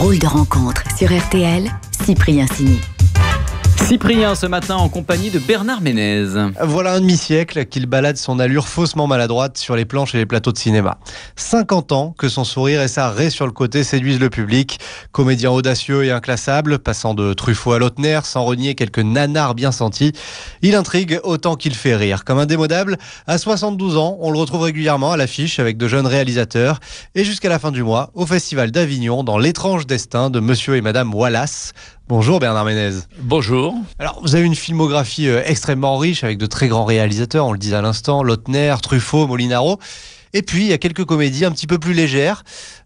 Rôle de rencontre sur RTL, Cyprien Signy. Cyprien ce matin en compagnie de Bernard Ménez. Voilà un demi-siècle qu'il balade son allure faussement maladroite sur les planches et les plateaux de cinéma. 50 ans que son sourire et sa raie sur le côté séduisent le public. Comédien audacieux et inclassable, passant de Truffaut à Lautner, sans renier quelques nanars bien sentis, il intrigue autant qu'il fait rire. Comme indémodable, à 72 ans, on le retrouve régulièrement à l'affiche avec de jeunes réalisateurs et jusqu'à la fin du mois au Festival d'Avignon dans L'étrange destin de Monsieur et Madame Wallace, Bonjour Bernard Ménez. Bonjour. Alors, vous avez une filmographie euh, extrêmement riche avec de très grands réalisateurs, on le disait à l'instant, Lotner, Truffaut, Molinaro. Et puis, il y a quelques comédies un petit peu plus légères.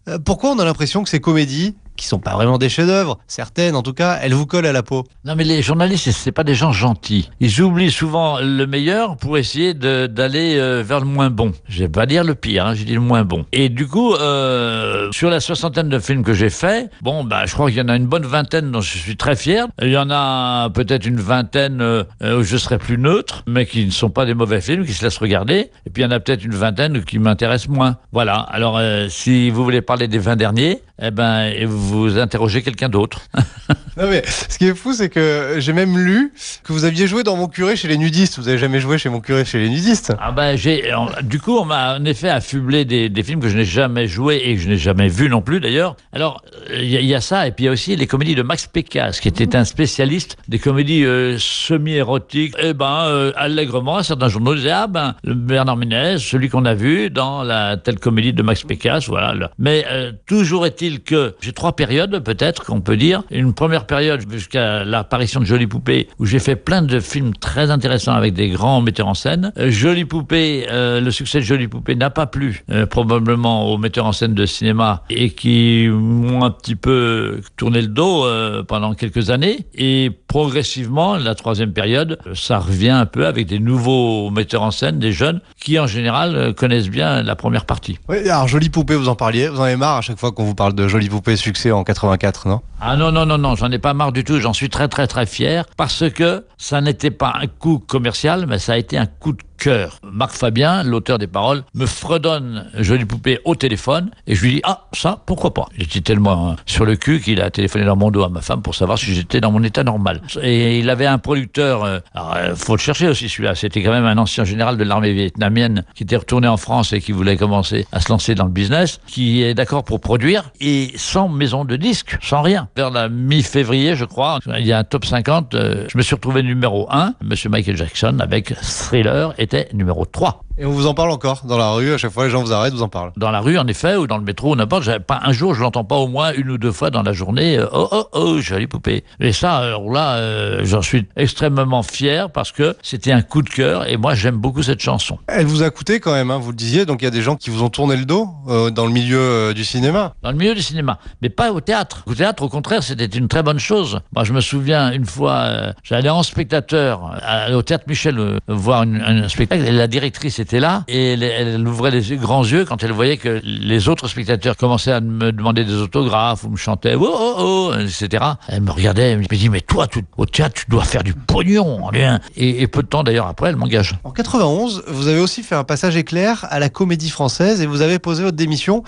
Euh, pourquoi on a l'impression que ces comédies qui sont pas vraiment des chefs-d'œuvre, certaines en tout cas, elles vous collent à la peau. Non mais les journalistes, c'est pas des gens gentils. Ils oublient souvent le meilleur pour essayer d'aller euh, vers le moins bon. Je vais pas dire le pire, hein, j'ai dit le moins bon. Et du coup, euh, sur la soixantaine de films que j'ai fait, bon bah je crois qu'il y en a une bonne vingtaine dont je suis très fier. Il y en a peut-être une vingtaine euh, où je serais plus neutre, mais qui ne sont pas des mauvais films, qui se laissent regarder. Et puis il y en a peut-être une vingtaine qui m'intéressent moins. Voilà. Alors si vous voulez parler des 20 derniers, eh ben, vous interrogez quelqu'un d'autre. Non mais ce qui est fou, c'est que j'ai même lu que vous aviez joué dans Mon curé chez les nudistes. Vous avez jamais joué chez Mon curé chez les nudistes Ah ben j'ai. Du coup, on m'a en effet affublé des, films que je n'ai jamais joué et que je n'ai jamais vu non plus d'ailleurs. Alors il y, a- ça et puis il y a aussi les comédies de Max Pécasse qui était un spécialiste des comédies euh, semi-érotiques. Et eh ben euh, allègrement, certains journaux disaient ah ben Bernard Ménez, celui qu'on a vu dans la telle comédie de Max Pécasse, voilà. Mais euh, toujours est-il que j'ai trois périodes peut-être qu'on peut dire. Une première période jusqu'à l'apparition de Jolie Poupée, où j'ai fait plein de films très intéressants avec des grands metteurs en scène. Euh, Jolie Poupée, euh, le succès de Jolie Poupée n'a pas plu euh, probablement aux metteurs en scène de cinéma et qui m'ont un petit peu tourné le dos pendant quelques années. Et progressivement, la troisième période, ça revient un peu avec des nouveaux metteurs en scène, des jeunes, qui en général connaissent bien la première partie. Oui, alors Jolie Poupée, vous en parliez, vous en avez marre à chaque fois qu'on vous parle de Jolie Poupée, succès en 84, non Ah non, non, non, non, j'en pas marre du tout, j'en suis très très très fier parce que ça n'était pas un coup commercial, mais ça a été un coup de cœur. Marc Fabien, l'auteur des paroles, me fredonne Jolie Poupée au téléphone et je lui dis Ah, ça, pourquoi pas J'étais tellement euh, sur le cul qu'il a téléphoné dans mon dos à ma femme pour savoir si j'étais dans mon état normal. Et il avait un producteur, euh, euh, faut le chercher aussi celui-là, c'était quand même un ancien général de l'armée vietnamienne qui était retourné en France et qui voulait commencer à se lancer dans le business, qui est d'accord pour produire et sans maison de disques, sans rien. Vers la mi-février, je crois, il y a un top 50, je me suis retrouvé numéro 1, monsieur Michael Jackson avec Thriller et numéro 3. Et on vous en parle encore dans la rue, à chaque fois les gens vous arrêtent, vous en parlent. Dans la rue, en effet, ou dans le métro, n'importe. Pas un jour, je l'entends pas au moins une ou deux fois dans la journée. Euh, oh oh oh, jolie poupée. Et ça, là, euh, j'en suis extrêmement fier parce que c'était un coup de cœur et moi j'aime beaucoup cette chanson. Elle vous a coûté quand même, hein, vous le disiez. Donc il y a des gens qui vous ont tourné le dos euh, dans le milieu du cinéma. Dans le milieu du cinéma, mais pas au théâtre. Au théâtre, au contraire, c'était une très bonne chose. Moi, je me souviens une fois, j'allais en spectateur au théâtre Michel voir un spectacle et la directrice était là et elle, ouvrait les grands yeux quand elle voyait que les autres spectateurs commençaient à me demander des autographes ou me chantaient oh oh oh etc. Elle me regardait, elle me dit mais toi au théâtre tu dois faire du pognon et, et peu de temps d'ailleurs après elle m'engage. En 91, vous avez aussi fait un passage éclair à la Comédie Française et vous avez posé votre démission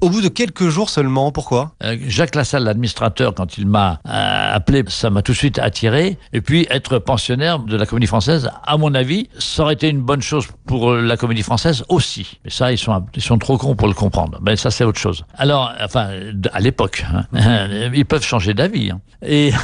au bout de quelques jours seulement. Pourquoi euh, Jacques Lassalle, l'administrateur, quand il m'a euh, appelé, ça m'a tout de suite attiré. Et puis, être pensionnaire de la Comédie Française, à mon avis, ça aurait été une bonne chose pour euh, la Comédie Française aussi. Mais ça, ils sont, ils sont trop cons pour le comprendre. Mais ça, c'est autre chose. Alors, enfin, à l'époque, hein, ils peuvent changer d'avis. Hein. Et...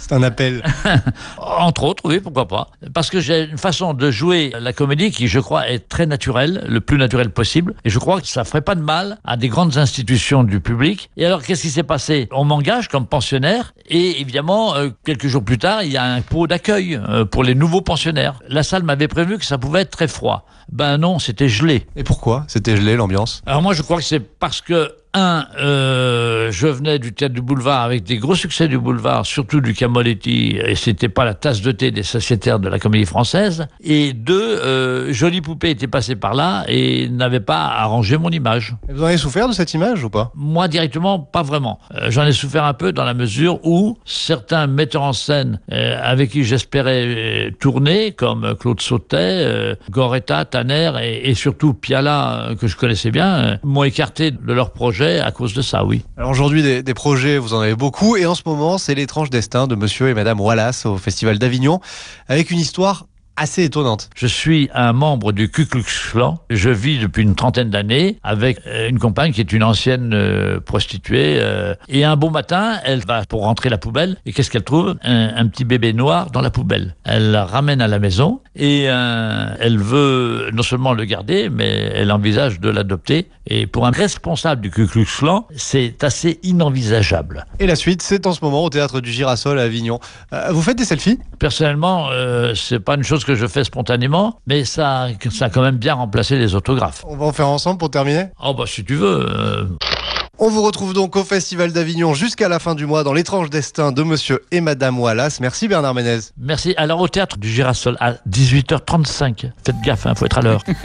C'est un appel. Entre autres, oui, pourquoi pas. Parce que j'ai une façon de jouer la comédie qui, je crois, est très naturelle, le plus naturelle possible. Et je crois que ça ferait pas de mal à des grandes institutions du public. Et alors, qu'est-ce qui s'est passé On m'engage comme pensionnaire. Et évidemment, euh, quelques jours plus tard, il y a un pot d'accueil euh, pour les nouveaux pensionnaires. La salle m'avait prévu que ça pouvait être très froid. Ben non, c'était gelé. Et pourquoi c'était gelé l'ambiance Alors moi, je crois que c'est parce que un, euh, je venais du théâtre du boulevard avec des gros succès du boulevard, surtout du Camoletti, et c'était pas la tasse de thé des sociétaires de la comédie française. Et deux, euh, Jolie Poupée était passée par là et n'avait pas arrangé mon image. vous en avez souffert de cette image ou pas Moi, directement, pas vraiment. Euh, j'en ai souffert un peu dans la mesure où certains metteurs en scène avec qui j'espérais tourner, comme Claude Sautet, Goretta, Tanner et, et, surtout Piala, que je connaissais bien, m'ont écarté de leur projet à cause de ça, oui. Alors aujourd'hui, des, des, projets, vous en avez beaucoup. Et en ce moment, c'est l'étrange destin de monsieur et madame Wallace au Festival d'Avignon, avec une histoire assez étonnante. Je suis un membre du Ku Klux Klan. Je vis depuis une trentaine d'années avec euh, une compagne qui est une ancienne euh, prostituée. Euh, et un beau matin, elle va pour rentrer la poubelle. Et qu'est-ce qu'elle trouve un, petit bébé noir dans la poubelle. Elle la ramène à la maison et elle veut non seulement le garder, mais elle envisage de l'adopter. Et pour un responsable du Ku Klux Klan, c'est assez inenvisageable. Et la suite, c'est en ce moment au théâtre du Girasol à Avignon. vous faites des selfies Personnellement, c'est pas une chose que je fais spontanément, mais ça, ça a quand même bien remplacé les autographes. On va en faire ensemble pour terminer Oh bah si tu veux. Euh. On vous retrouve donc au Festival d'Avignon jusqu'à la fin du mois dans l'étrange destin de Monsieur et Madame Wallace. Merci Bernard Ménez. Merci. Alors au théâtre du Girasol à 18h35. Faites gaffe, il hein, faut être à l'heure.